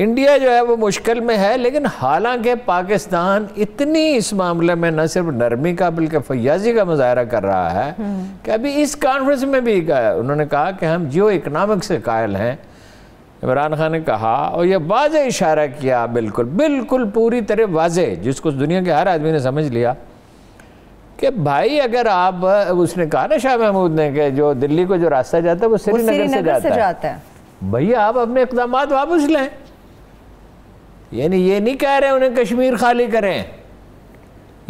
India जो है वो मुश्किल में है लेकिन हालांकि पाकिस्तान इतनी इस मामले में न सिर्फ नरमी का बल्कि फयाजी का मुजाहरा कर रहा है कि अभी इस कॉन्फ्रेंस में भी उन्होंने कहा कि हम जियो इकनॉमिक से कायल हैं इमरान खान ने कहा और यह वाज इशारा किया बिल्कुल बिल्कुल पूरी तरह वाज जिसको दुनिया के हर आदमी ने समझ लिया कि भाई अगर आप उसने कहा ना शाह महमूद ने कि जो दिल्ली को जो रास्ता जाता है वो श्रीनगर से, से जाता है भैया आप अपने इकदाम वापस लें यानी ये नहीं कह रहे उन्हें कश्मीर खाली करें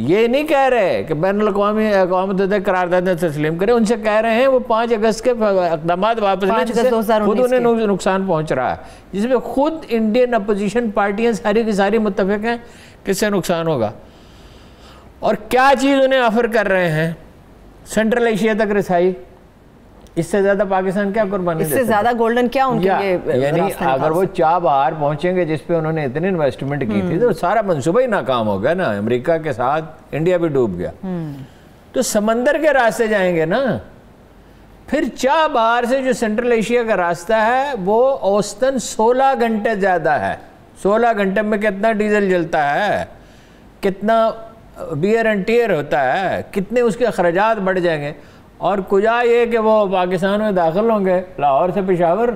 ये नहीं कह रहे कि बैन अवी अकवामद करारदादा तस्लीम करें उनसे कह रहे हैं वो पाँच अगस्त के इकदाम वापस खुद उन्हें नुकसान पहुँच रहा है जिसमें खुद इंडियन अपोजिशन पार्टियाँ सारी की सारी मुतफ़ हैं किससे नुकसान होगा और क्या चीज़ उन्हें ऑफर कर रहे हैं सेंट्रल एशिया तक रसाई इससे ज्यादा पाकिस्तान क्या कुर्बानी इससे ज्यादा गोल्डन क्या उनके लिए यानी अगर वो चाह बाहर पहुंचेंगे पे उन्होंने इतनी इन्वेस्टमेंट की थी हम्म। तो सारा मनसूबा ही नाकाम हो गया ना अमेरिका के साथ इंडिया भी डूब गया हम्म। तो समंदर के रास्ते जाएंगे ना फिर चाह बाहर से जो सेंट्रल एशिया का रास्ता है वो औसतन 16 घंटे ज़्यादा है 16 घंटे में कितना डीजल जलता है कितना बियर एंड टीयर होता है कितने उसके अखराज बढ़ जाएंगे और कुजा ये कि वो पाकिस्तान में दाखिल होंगे लाहौर से पिशावर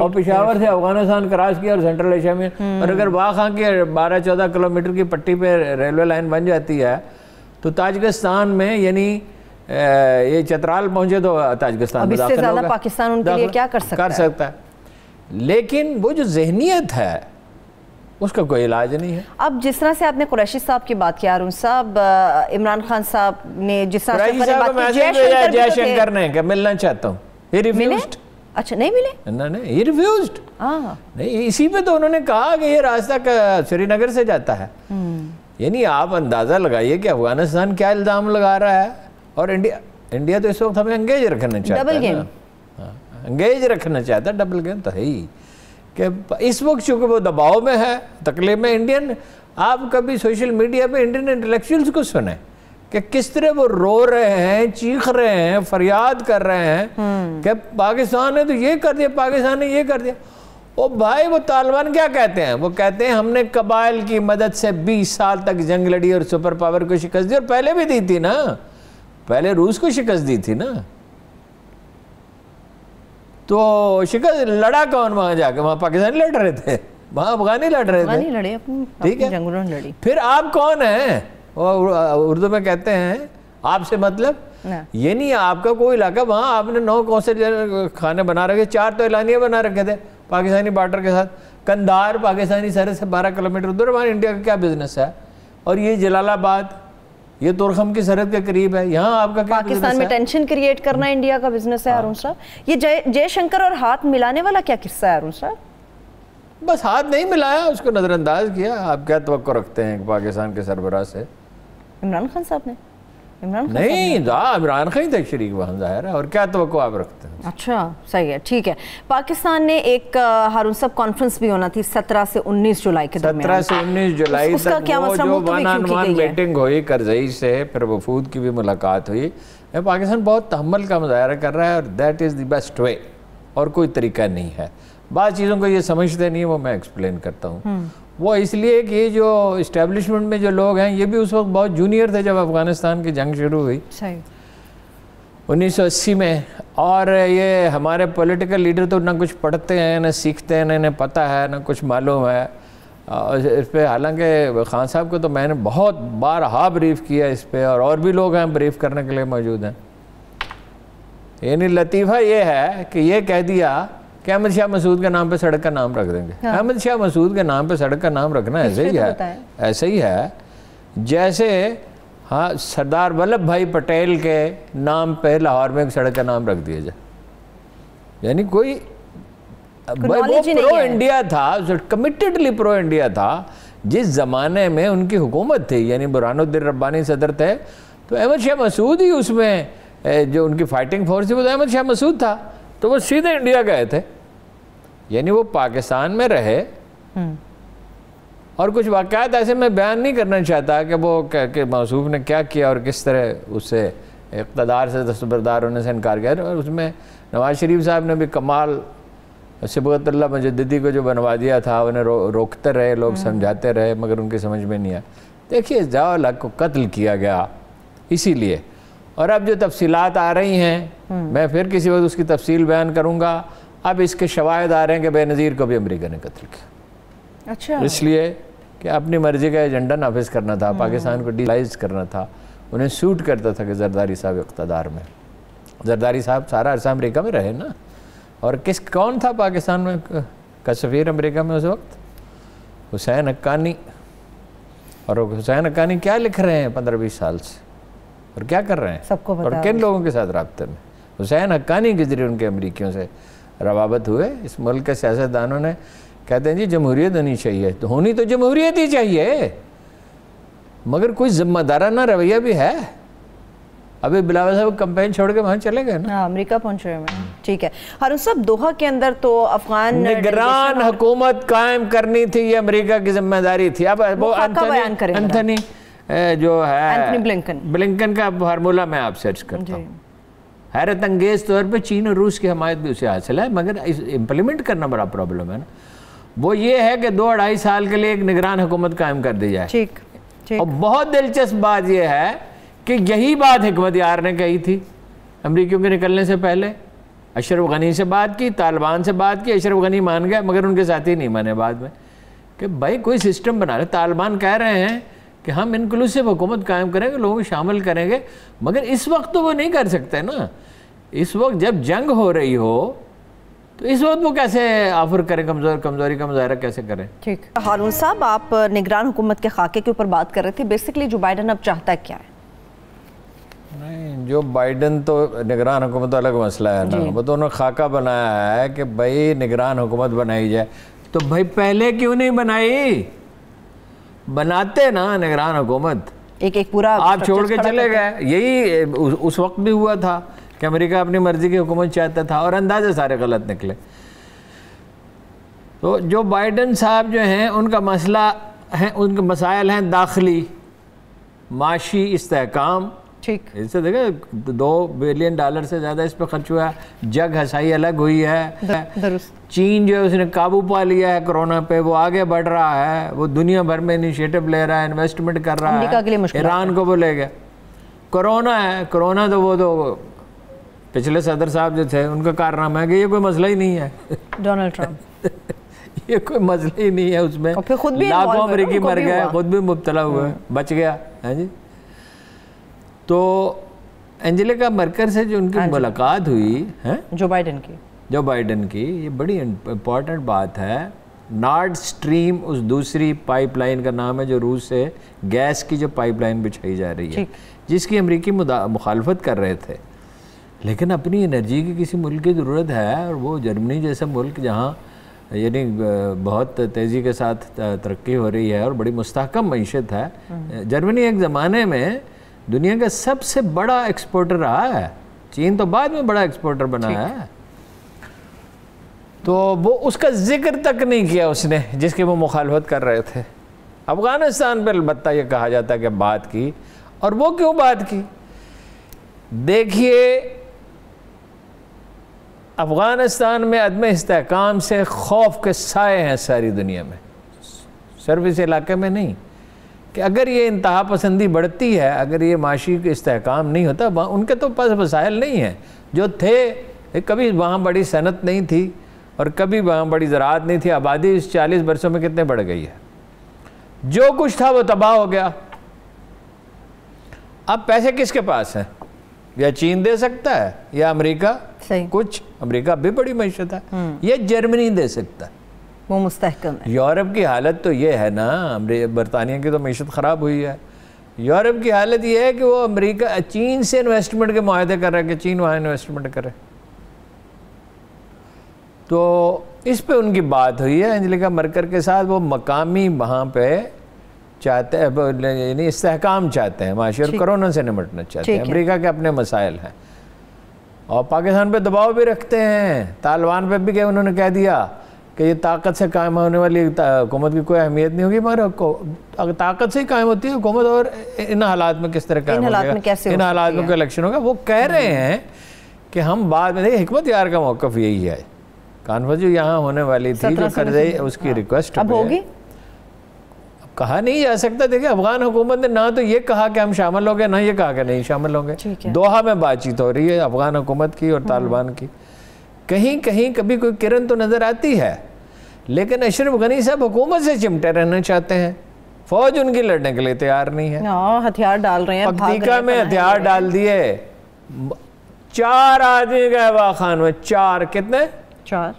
और पिशावर से अफगानिस्तान क्रॉस किया और सेंट्रल एशिया में हम्म। और अगर वाखा की बारह चौदह किलोमीटर की पट्टी पे रेलवे लाइन बन जाती है तो ताजकिस्तान में यानी ये चतराल पहुंचे तो ताजकिस्तान तो पाकिस्तान उनके लिए क्या कर सकता कर सकता है लेकिन वो जो जहनीत है उसका कोई इलाज नहीं है अब जिस तरह से आपने कुरैशी साहब की बात की अरुण साहब इमरान खान साहब ने जिस तरह जयशंकर ने क्या मिलना चाहता हूँ अच्छा नहीं मिले ना नहीं ये रिफ्यूज नहीं इसी पे तो उन्होंने कहा कि ये रास्ता श्रीनगर से जाता है हम्म। यानी आप अंदाज़ा लगाइए कि अफगानिस्तान क्या इल्ज़ाम लगा रहा है और इंडिया इंडिया तो इस वक्त हमें अंगेज हाँ, रखना चाहता है अंगेज रखना चाहता है डबल गेम तो है ही कि इस वक्त चूँकि वो दबाव में है तकलीफ में इंडियन आप कभी सोशल मीडिया पे इंडियन इंटेलेक्चुअल्स को सुने कि किस तरह वो रो रहे हैं चीख रहे हैं फरियाद कर रहे हैं हम्म। कि पाकिस्तान ने तो ये कर दिया पाकिस्तान ने ये कर दिया ओ भाई वो तालिबान क्या कहते हैं वो कहते हैं हमने कबाइल की मदद से 20 साल तक जंग लड़ी और सुपर पावर को शिकस्त दी और पहले भी दी थी ना पहले रूस को शिकस्त दी थी ना तो शिकस्त लड़ा कौन वहाँ जाके वहाँ पाकिस्तानी लड़ रहे थे वहाँ अफगानी लड़ रहे थे ठीक है फिर आप कौन है उर्दू में कहते हैं आपसे मतलब ये नहीं आपका कोई इलाका वहाँ आपने नौ कौन से खाने बना रखे चार तो ऐलानिया बना रखे थे पाकिस्तानी बार्डर के साथ कंधार पाकिस्तानी सरहद से बारह किलोमीटर दूर वहां इंडिया का क्या बिजनेस है और ये जलालाबाद ये तुरखम की सरहद के करीब है यहाँ आपका पाकिस्तान में टेंशन क्रिएट करना इंडिया का बिजनेस है अरुण साहब हाँ। ये जय जयशंकर और हाथ मिलाने वाला क्या किस्सा है अरुण साहब बस हाथ नहीं मिलाया उसको नज़रअंदाज किया आप क्या तो रखते हैं पाकिस्तान के सरबराह से इमरान खान साहब ने इमरान नहीं इमरान खान तक शरीक वहाँ जाहिर है और क्या तो आप रखते हैं अच्छा सही है ठीक है पाकिस्तान ने एक हारून सब कॉन्फ्रेंस भी होना थी सत्रह से उन्नीस जुलाई के सत्रह से उन्नीस जुलाई उसका क्या वो मतलब जो वन ऑन वन मीटिंग हुई करजई से फिर वफूद की भी मुलाकात हुई पाकिस्तान बहुत तहमल का मुजाहरा कर रहा है और that is the best way और कोई तरीका नहीं है बाद चीज़ों को ये समझते नहीं है वो मैं एक्सप्लेन करता हूँ हम्म। वो इसलिए कि जो इस्टेब्लिशमेंट में जो लोग हैं ये भी उस वक्त बहुत जूनियर थे जब अफ़गानिस्तान की जंग शुरू हुई 1980 में और ये हमारे पॉलिटिकल लीडर तो ना कुछ पढ़ते हैं ना सीखते हैं ना इन्हें पता है ना कुछ मालूम है इस पर हालांकि खान साहब को तो मैंने बहुत बार हा ब्रीफ किया इस पर और और भी लोग हैं ब्रीफ करने के लिए मौजूद हैं यानी लतीफ़ा ये है कि ये कह दिया कि अहमद शाह मसूद के नाम पर सड़क का नाम रख देंगे हाँ। अहमद शाह मसूद के नाम पर सड़क का नाम रखना ऐसे ही तो है ऐसे ही है जैसे हाँ सरदार वल्लभ भाई पटेल के नाम पे लाहौर में सड़क का नाम रख दिया जाए यानी कोई भाई वो प्रो इंडिया था कमिटेडली प्रो इंडिया था जिस ज़माने में उनकी हुकूमत थी यानी बुरानुद्दीन रब्बानी सदर थे तो अहमद शाह मसूद ही उसमें जो उनकी फाइटिंग फोर्स थी वो तो अहमद शाह मसूद था तो वो सीधे इंडिया गए थे यानी वो पाकिस्तान में रहे हम्म। और कुछ वाक़ात ऐसे मैं बयान नहीं करना चाहता कि वो कि मौसूफ ने क्या किया और किस तरह उसे इकतदार से दस्तबरदार होने से इनकार किया और उसमें नवाज शरीफ साहब ने भी कमाल सिबतल्ला मजदी को जो बनवा दिया था उन्हें रो, रोकते रहे लोग हम्म। समझाते रहे मगर उनकी समझ में नहीं आया देखिए जवाल को कत्ल किया गया इसीलिए और अब जो तफसीत आ रही हैं हम्म। मैं फिर किसी वक्त उसकी तफसील बयान करूँगा अब इसके शवाहद आ रहे हैं कि बेनज़ीर को भी अमेरिका ने कत्ल किया अच्छा इसलिए कि अपनी मर्ज़ी का एजेंडा नाफिज करना था पाकिस्तान को डिलाइज करना था उन्हें सूट करता था कि जरदारी साहब इकतदार में जरदारी साहब सारा अरसा अमरीका में रहे ना और किस कौन था पाकिस्तान में कसफीर अमरीका में उस वक्त हुसैन हक्कानी और हुसैन अक्कानी क्या लिख रहे हैं पंद्रह बीस साल से और क्या कर रहे हैं सबको और किन लोगों के साथ रबते में हुसैन हक्कानी के जरिए उनके अमरीकियों से रवाबत हुए इस मुल्क के सियासतदानों ने कहते हैं जी जमहूरियत होनी चाहिए तो होनी तो जमहूरियत ही चाहिए मगर कोई जिम्मेदाराना रवैया भी है अभी बिलावल साहब कंपेन छोड़ के वहां चले गए ना हाँ, अमेरिका पहुंच रहे हैं ठीक है हरुण साहब दोहा के अंदर तो अफगान निगरान हुकूमत कायम करनी थी ये अमेरिका की जिम्मेदारी थी अब वो एंथनी जो है ब्लिंकन ब्लिंकन का फार्मूला मैं आप सर्च करता हूँ हैरत अंगेज़ तौर पर चीन और रूस की हमायत भी उसे हासिल है मगर इस इम्प्लीमेंट करना बड़ा प्रॉब्लम है ना वो ये है कि दो अढ़ाई साल के लिए एक निगरान हुकूमत कायम कर दी जाए ठीक, और बहुत दिलचस्प बात यह है कि यही बात हमत यार ने कही थी अमरीकियों के निकलने से पहले अशरफ गनी से बात की तालिबान से बात की अशरफ गनी मान गए मगर उनके साथ ही नहीं माने बाद में कि भाई कोई सिस्टम बना रहे तालिबान कह रहे हैं कि हम इनकलूसिव हुकूमत कायम करेंगे लोगों को शामिल करेंगे मगर इस वक्त तो वो नहीं कर सकते ना इस वक्त जब जंग हो रही हो तो इस वक्त वो कैसे ऑफर करें कमजोर कमजोरी का मुजाहरा कैसे करें ठीक हारून साहब आप निगरान हुकूमत के खाके के ऊपर बात कर रहे थे बेसिकली जो बाइडन अब चाहता क्या है नहीं जो बाइडन तो निगरान हुकूमत तो अलग मसला है ना वो तो उन्होंने खाका बनाया है कि भाई निगरान हुकूमत बनाई जाए तो भाई पहले क्यों नहीं बनाई बनाते ना निगरान हुकूमत एक एक पूरा आप छोड़ के चले गए यही उस वक्त भी हुआ था कि अमेरिका अपनी मर्ज़ी की हुकूमत चाहता था और अंदाजे सारे गलत निकले तो जो बाइडन साहब जो हैं उनका मसला है उनके मसाइल हैं दाखिली माशी इसकाम ठीक इससे देखे दो बिलियन डॉलर से ज़्यादा इस पर खर्च हुआ है जग हसाई अलग हुई है दरुस्त चीन जो है उसने काबू पा लिया है कोरोना पे वो आगे बढ़ रहा है वो दुनिया भर में इनिशिएटिव ले रहा है इन्वेस्टमेंट कर रहा है ईरान को वो ले गया कोरोना है कोरोना तो वो तो पिछले सदर साहब जो थे उनका कारनामा है कि ये कोई मसला ही नहीं है डोनाल्ड ट्रंप ये कोई मसला ही नहीं है उसमें और फिर खुद भी लाखों अमरीकी मर गए खुद भी मुबतला हुए हाँ। बच गया है जी तो एंजेलिका मर्कर से जो उनकी हाँ मुलाकात हुई है जो बाइडन की जो बाइडन की ये बड़ी इम्पोर्टेंट बात है नार्ड स्ट्रीम उस दूसरी पाइपलाइन का नाम है जो रूस से गैस की जो पाइपलाइन बिछाई जा रही है जिसकी अमरीकी मुखालफत कर रहे थे लेकिन अपनी एनर्जी की किसी मुल्क की ज़रूरत है और वो जर्मनी जैसा मुल्क जहाँ यानी बहुत तेज़ी के साथ तरक्की हो रही है और बड़ी मुस्तकम मीशत है हम्म। जर्मनी एक ज़माने में दुनिया का सबसे बड़ा एक्सपोर्टर रहा है चीन तो बाद में बड़ा एक्सपोर्टर बना है तो वो उसका जिक्र तक नहीं किया उसने जिसकी वो मुखालफत कर रहे थे अफ़गानिस्तान पर अलबत् यह कहा जाता है कि बात की और वो क्यों बात की देखिए अफ़गानिस्तान में अदम इसकाम से खौफ के साए हैं सारी दुनिया में सिर्फ इस इलाके में नहीं कि अगर ये इंतहा पसंदी बढ़ती है अगर ये माशी इसकाम नहीं होता उनके तो पास वसायल नहीं हैं जो थे कभी वहाँ बड़ी सनत नहीं थी और कभी वहाँ बड़ी ज़रात नहीं थी आबादी इस चालीस बरसों में कितने बढ़ गई है जो कुछ था वो तबाह हो गया अब पैसे किसके पास हैं या चीन दे सकता है या अमेरिका कुछ अमेरिका भी बड़ी मैशत है हम्म। या जर्मनी दे सकता है वो मुस्तकम यूरोप की हालत तो ये है ना बरतानिया की तो मीशत ख़राब हुई है यूरोप की हालत यह है कि वो अमेरिका चीन से इन्वेस्टमेंट के माहे कर रहा है कि चीन वहाँ इन्वेस्टमेंट करे तो इस पे उनकी बात हुई है अंजलिका मरकर के साथ वो मकामी वहाँ पे चाहते हैं इसकाम चाहते हैं और कोरोना से निपटना चाहते हैं अमरीका के अपने मसाइल हैं और पाकिस्तान पर दबाव भी रखते हैं तालिबान पर भी क्या उन्होंने कह दिया कि ये ताकत से कायम होने वाली हुकूमत की कोई अहमियत नहीं होगी मगर अगर ताकत से ही कायम होती है हुकूमत और इन हालात में किस तरह कायम होगा इन हालात में कोई इलेक्शन होगा वो कह रहे हम्म। हैं कि हम बाद में देखिए हिकमत यार का मौक़ यही है कॉन्फ्रेंस जो यहाँ होने वाली थी जो कर रही उसकी रिक्वेस्ट हाँ। होगी कहा नहीं जा सकता देखिए अफगान हुकूमत ने ना तो ये कहा कि हम शामिल होंगे ना ये कहा कि नहीं शामिल होंगे दोहा में बातचीत हो रही है अफगान हुकूमत की और हाँ। तालिबान की कहीं कहीं कभी कोई किरण तो नज़र आती है लेकिन अशरफ गनी साहब हुकूमत से चिमटे रहना चाहते हैं फौज उनकी लड़ने के लिए तैयार नहीं है हाँ, हथियार डाल रहे हैं अफ्रीका में हथियार डाल दिए चार आदमी गए खान में चार कितने चार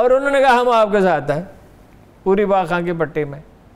और उन्होंने कहा हम आपके साथ हैं पूरी बाखा की पट्टी में